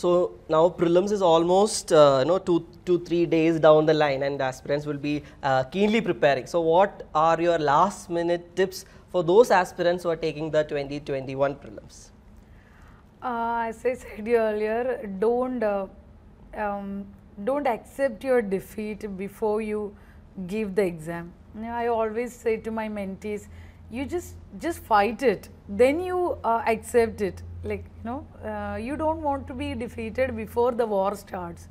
So now prelims is almost uh, you know two three days down the line, and aspirants will be uh, keenly preparing. So what are your last minute tips for those aspirants who are taking the 2021 prelims? Uh, as I said earlier, don't uh, um, don't accept your defeat before you give the exam. I always say to my mentees, you just just fight it, then you uh, accept it like you know uh, you don't want to be defeated before the war starts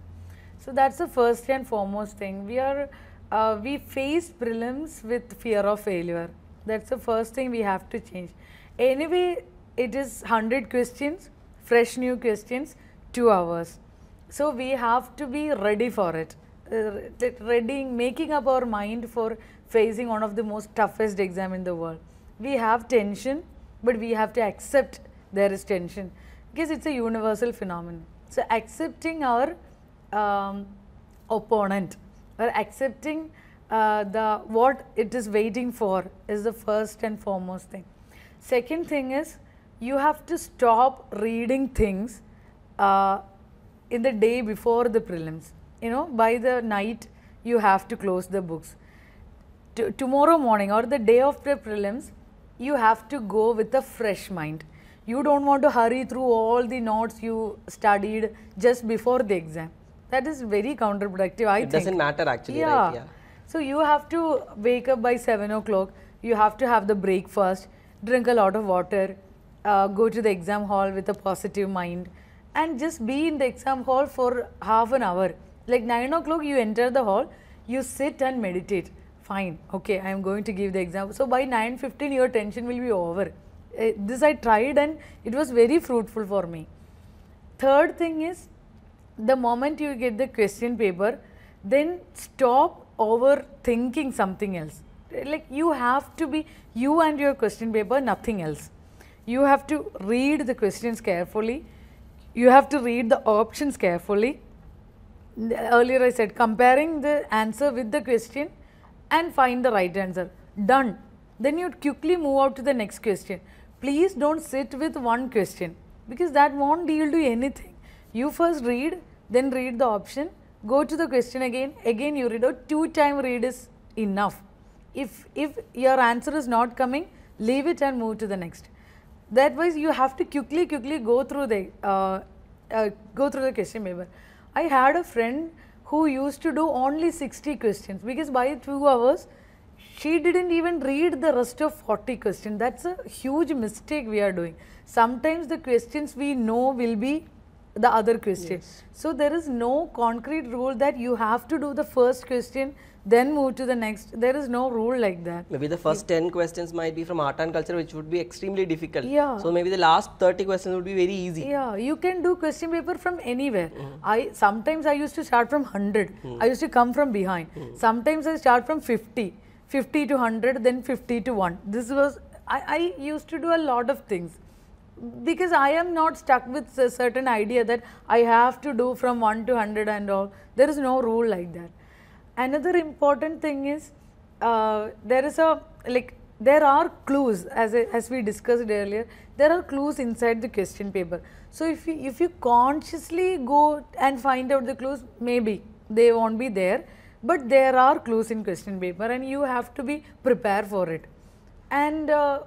so that's the first and foremost thing we are uh, we face prelims with fear of failure that's the first thing we have to change anyway it is 100 questions fresh new questions 2 hours so we have to be ready for it uh, ready making up our mind for facing one of the most toughest exam in the world we have tension but we have to accept there is tension because it's a universal phenomenon. So accepting our um, opponent or accepting uh, the what it is waiting for is the first and foremost thing. Second thing is you have to stop reading things uh, in the day before the prelims. You know, by the night you have to close the books. T tomorrow morning or the day of the prelims, you have to go with a fresh mind you don't want to hurry through all the notes you studied just before the exam. That is very counterproductive, I it think. It doesn't matter actually, yeah. Right? yeah. So you have to wake up by 7 o'clock, you have to have the breakfast, drink a lot of water, uh, go to the exam hall with a positive mind and just be in the exam hall for half an hour. Like 9 o'clock you enter the hall, you sit and meditate. Fine, okay, I am going to give the exam. So by 9.15 your tension will be over. Uh, this I tried and it was very fruitful for me. Third thing is the moment you get the question paper, then stop overthinking something else. Like you have to be you and your question paper, nothing else. You have to read the questions carefully. You have to read the options carefully. Earlier I said comparing the answer with the question and find the right answer. Done. Then you quickly move out to the next question please don't sit with one question because that won't deal to anything. You first read, then read the option, go to the question again, again you read out, two time read is enough. If, if your answer is not coming, leave it and move to the next. That was you have to quickly, quickly go through the, uh, uh, go through the question paper. I had a friend who used to do only 60 questions because by two hours she didn't even read the rest of 40 questions. That's a huge mistake we are doing. Sometimes the questions we know will be the other question. Yes. So there is no concrete rule that you have to do the first question, then move to the next. There is no rule like that. Maybe the first yeah. 10 questions might be from art and culture, which would be extremely difficult. Yeah. So maybe the last 30 questions would be very easy. Yeah, you can do question paper from anywhere. Mm. I Sometimes I used to start from 100. Mm. Mm-hmm. I used to come from behind. Mm. Sometimes I start from 50. 50 to 100, then 50 to 1. This was, I, I used to do a lot of things because I am not stuck with a certain idea that I have to do from 1 to 100 and all. There is no rule like that. Another important thing is uh, there is a, like, there are clues as, a, as we discussed earlier there are clues inside the question paper so if you if you consciously go and find out the clues maybe they won't be there but there are clues in question paper and you have to be prepared for it and uh,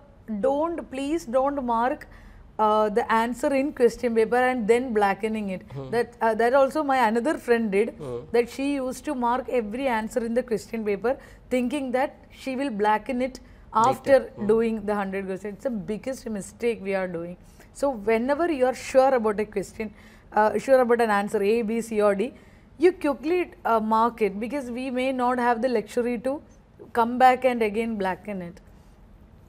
don't please don't mark uh, the answer in question paper and then blackening it hmm. that uh, that also my another friend did hmm. that she used to mark every answer in the question paper thinking that she will blacken it after hmm. doing the 100 questions it's the biggest mistake we are doing so whenever you are sure about a question uh, sure about an answer a b c or d you quickly uh, mark it because we may not have the luxury to come back and again blacken it.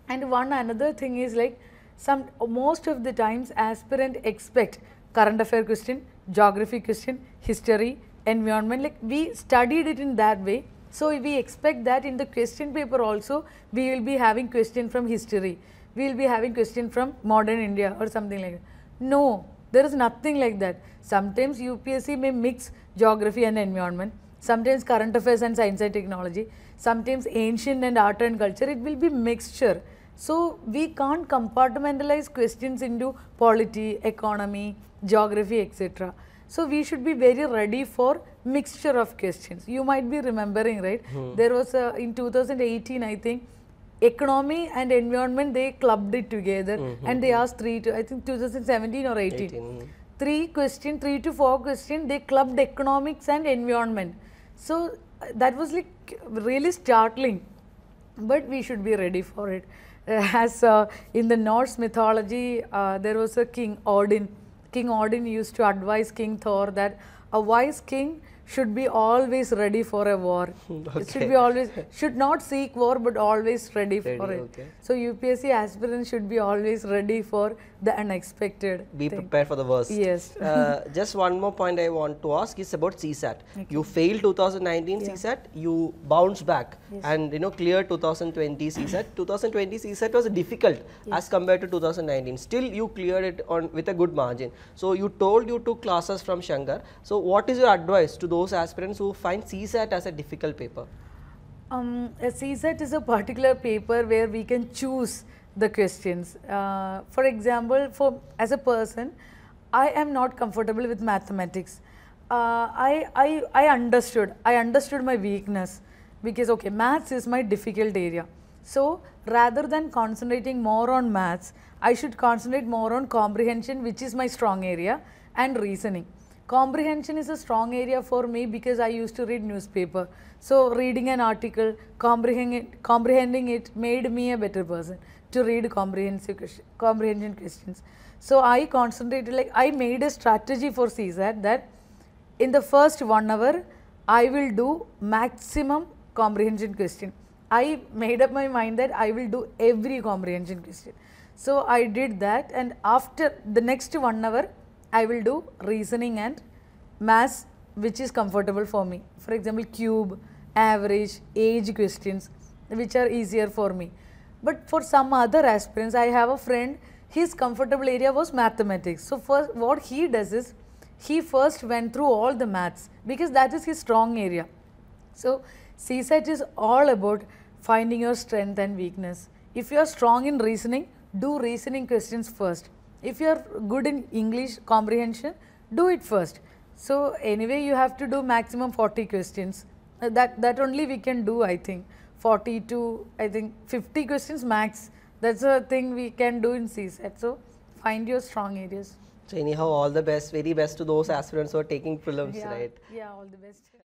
And one another thing is like some most of the times aspirant expect current affair question, geography question, history, environment like we studied it in that way. So, we expect that in the question paper also we will be having question from history, we will be having question from modern India or something like that. No, there is nothing like that. Sometimes UPSC may mix geography and environment, sometimes current affairs and science and technology, sometimes ancient and art and culture. It will be mixture. So we can't compartmentalize questions into polity, economy, geography, etc. So we should be very ready for mixture of questions. You might be remembering, right? Hmm. There was a, uh, in 2018, I think, economy and environment, they clubbed it together mm -hmm. and they asked three to, I think 2017 or 18. 18. Mm-hmm. Three question, three to four question, they clubbed economics and environment. So uh, that was like really startling, but we should be ready for it. Uh, as uh, in the Norse mythology, uh, there was a king Odin. King Odin used to advise King Thor that a wise king should be always ready for a war. okay. Should be always should not seek war but always ready, ready for it. Okay. So UPSC aspirants should be always ready for the unexpected. Be thing. prepared for the worst. Yes. uh, just one more point I want to ask is about CSAT. Okay. You failed 2019 yeah. CSAT, you bounced back yes. and you know cleared 2020 CSAT. 2020 CSAT was difficult yes. as compared to 2019. Still you cleared it on with a good margin. So you told you took classes from Shankar. So what is your advice to those those aspirants who find CSAT as a difficult paper? Um, CSAT is a particular paper where we can choose the questions. Uh, for example, for as a person, I am not comfortable with mathematics. Uh, I, I, I understood, I understood my weakness because okay, maths is my difficult area. So rather than concentrating more on maths, I should concentrate more on comprehension, which is my strong area, and reasoning comprehension is a strong area for me because I used to read newspaper. So reading an article, comprehending it made me a better person to read comprehensive comprehension questions. So I concentrated like I made a strategy for CSAT that in the first one hour I will do maximum comprehension question. I made up my mind that I will do every comprehension question. So I did that and after the next one hour I will do reasoning and mass which is comfortable for me. For example, cube, average, age questions which are easier for me. But for some other aspirants, I have a friend, his comfortable area was mathematics. So, first what he does is, he first went through all the maths because that is his strong area. So, CSAT is all about finding your strength and weakness. If you are strong in reasoning, do reasoning questions first if you are good in English comprehension, do it first. So, anyway you have to do maximum 40 questions uh, that, that only we can do I think 40 to I think 50 questions max that is a thing we can do in CSAT. So, find your strong areas. So, anyhow all the best, very best to those aspirants who are taking prelims, yeah, right? Yeah, all the best.